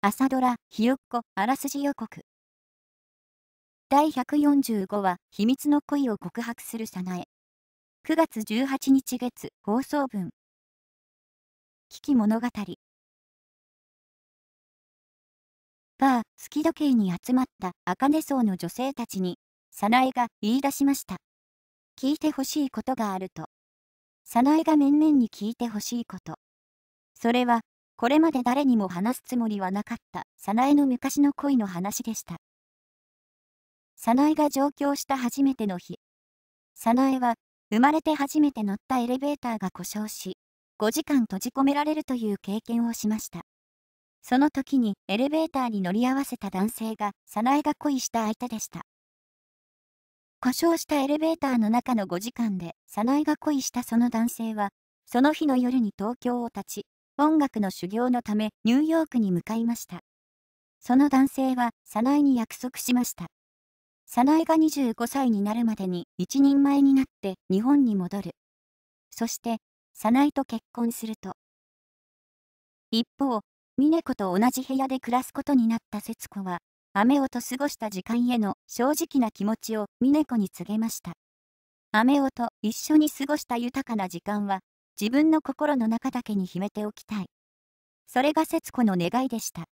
朝ドラ「ひよっこ」あらすじ予告第145話「秘密の恋を告白する早苗」9月18日月放送分危機物語バー月時計に集まった茜荘の女性たちに早苗が言い出しました聞いてほしいことがあると早苗が面々に聞いてほしいことそれはこれまで誰にも話すつもりはなかった、早苗の昔の恋の話でした。早苗が上京した初めての日。早苗は、生まれて初めて乗ったエレベーターが故障し、5時間閉じ込められるという経験をしました。その時にエレベーターに乗り合わせた男性が、早苗が恋した相手でした。故障したエレベーターの中の5時間で、早苗が恋したその男性は、その日の夜に東京を立ち、音楽の修行のためニューヨークに向かいました。その男性は、早苗に約束しました。早苗が25歳になるまでに一人前になって日本に戻る。そして、早苗と結婚すると。一方、美音子と同じ部屋で暮らすことになった節子は、雨音と過ごした時間への正直な気持ちを美音子に告げました。雨音と一緒に過ごした豊かな時間は自分の心の中だけに秘めておきたい。それが節子の願いでした。